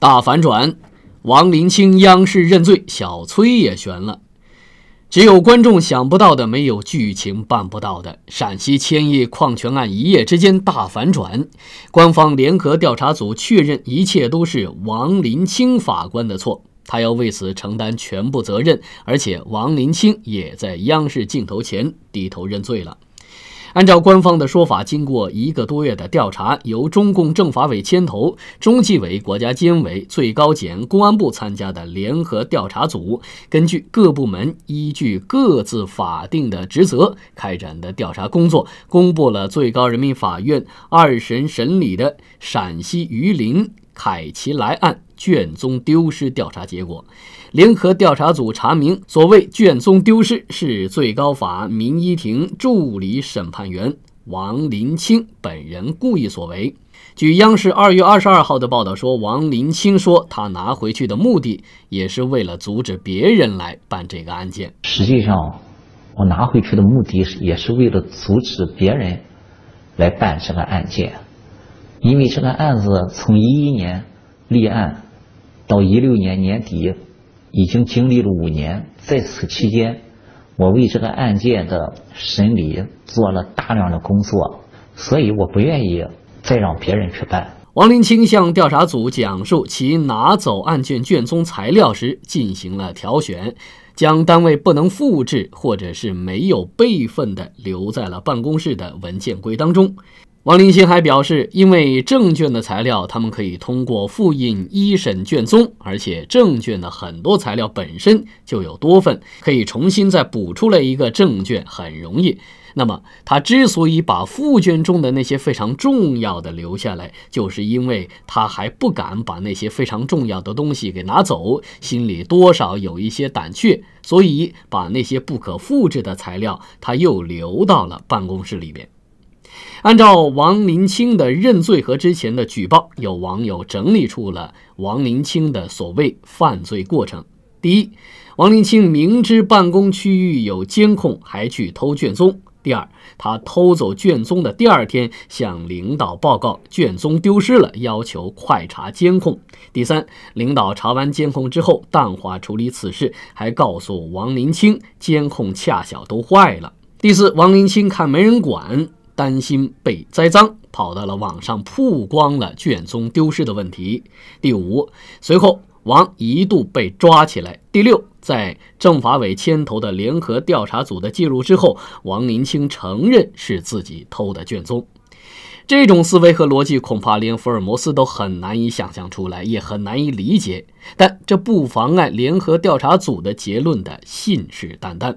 大反转，王林清央视认罪，小崔也悬了。只有观众想不到的，没有剧情办不到的。陕西千亿矿权案一夜之间大反转，官方联合调查组确认，一切都是王林清法官的错，他要为此承担全部责任。而且王林清也在央视镜头前低头认罪了。按照官方的说法，经过一个多月的调查，由中共政法委牵头，中纪委、国家监委、最高检、公安部参加的联合调查组，根据各部门依据各自法定的职责开展的调查工作，公布了最高人民法院二审审理的陕西榆林凯奇莱案。卷宗丢失调查结果，联合调查组查明，所谓卷宗丢失是最高法民一庭助理审判员王林清本人故意所为。据央视二月二十二号的报道说，王林清说他拿回去的目的也是为了阻止别人来办这个案件。实际上，我拿回去的目的也是为了阻止别人来办这个案件，因为这个案子从一一年立案。到一六年年底，已经经历了五年，在此期间，我为这个案件的审理做了大量的工作，所以我不愿意再让别人去办。王林清向调查组讲述，其拿走案卷卷宗材料时进行了挑选，将单位不能复制或者是没有备份的留在了办公室的文件柜当中。王林新还表示，因为证券的材料，他们可以通过复印一审卷宗，而且证券的很多材料本身就有多份，可以重新再补出来一个证券，很容易。那么，他之所以把复卷中的那些非常重要的留下来，就是因为他还不敢把那些非常重要的东西给拿走，心里多少有一些胆怯，所以把那些不可复制的材料，他又留到了办公室里面。按照王林清的认罪和之前的举报，有网友整理出了王林清的所谓犯罪过程：第一，王林清明知办公区域有监控，还去偷卷宗；第二，他偷走卷宗的第二天向领导报告卷宗丢失了，要求快查监控；第三，领导查完监控之后淡化处理此事，还告诉王林清监控恰巧都坏了；第四，王林清看没人管。担心被栽赃，跑到了网上曝光了卷宗丢失的问题。第五，随后王一度被抓起来。第六，在政法委牵头的联合调查组的介入之后，王林清承认是自己偷的卷宗。这种思维和逻辑，恐怕连福尔摩斯都很难以想象出来，也很难以理解。但这不妨碍联合调查组的结论的信誓旦旦。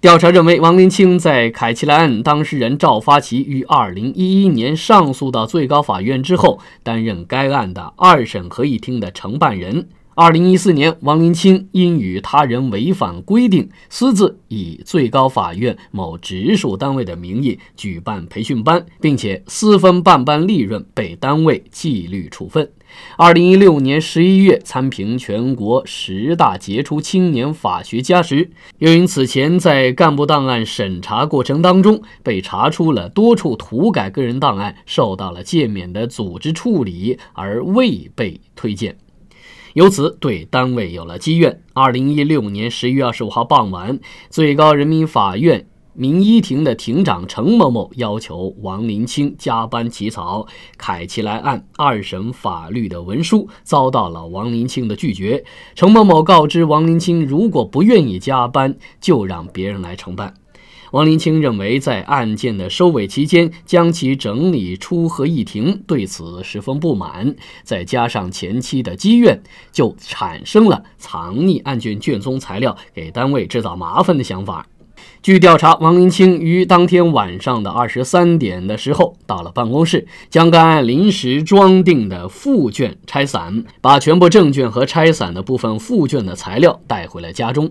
调查认为，王林清在凯奇莱案当事人赵发奇于二零一一年上诉到最高法院之后，担任该案的二审合议庭的承办人。二零一四年，王林清因与他人违反规定，私自以最高法院某直属单位的名义举办培训班，并且私分办班利润，被单位纪律处分。二零一六年十一月参评全国十大杰出青年法学家时，又因此前在干部档案审查过程当中被查出了多处涂改个人档案受到了诫勉的组织处理，而未被推荐。由此对单位有了积怨。二零一六年十一月二十五号傍晚，最高人民法院民一庭的庭长程某某要求王林清加班起草凯奇莱案二审法律的文书，遭到了王林清的拒绝。程某某告知王林清，如果不愿意加班，就让别人来承办。王林清认为，在案件的收尾期间将其整理出合议庭，对此十分不满。再加上前期的积怨，就产生了藏匿案卷卷宗材料，给单位制造麻烦的想法。据调查，王林清于当天晚上的二十三点的时候到了办公室，将该案临时装订的副卷拆散，把全部证卷和拆散的部分副卷的材料带回了家中。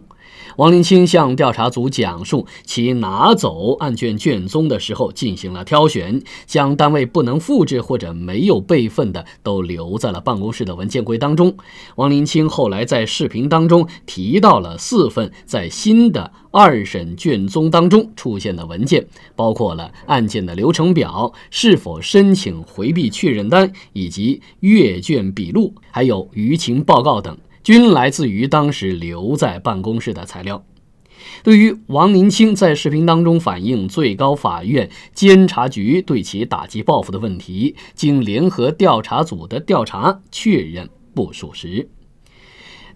王林清向调查组讲述，其拿走案卷卷宗的时候进行了挑选，将单位不能复制或者没有备份的都留在了办公室的文件柜当中。王林清后来在视频当中提到了四份在新的二审卷宗当中出现的文件，包括了案件的流程表、是否申请回避确认单以及阅卷笔录，还有舆情报告等。均来自于当时留在办公室的材料。对于王林清在视频当中反映最高法院监察局对其打击报复的问题，经联合调查组的调查确认不属实。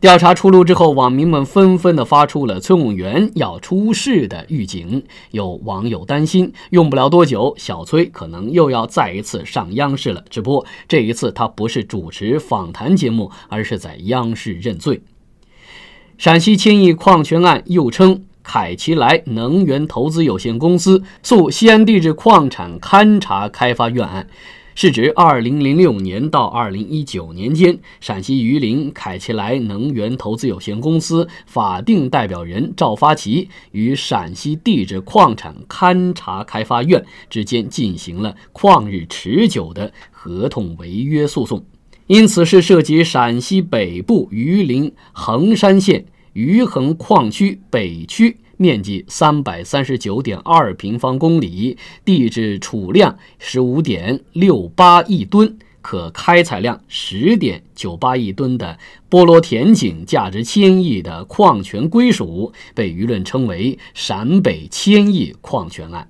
调查出炉之后，网民们纷纷地发出了村永员要出事的预警。有网友担心，用不了多久，小崔可能又要再一次上央视了。只不过这一次，他不是主持访谈节目，而是在央视认罪。陕西千亿矿权案，又称凯奇莱能源投资有限公司诉西安地质矿产勘查开发院案。是指二零零六年到二零一九年间，陕西榆林凯奇莱能源投资有限公司法定代表人赵发奇与陕西地质矿产勘查开发院之间进行了旷日持久的合同违约诉讼，因此是涉及陕西北部榆林横山县榆横矿区北区。面积三百三十九点二平方公里，地质储量十五点六八亿吨，可开采量十点九八亿吨的波罗田井，价值千亿的矿权归属，被舆论称为“陕北千亿矿权案”。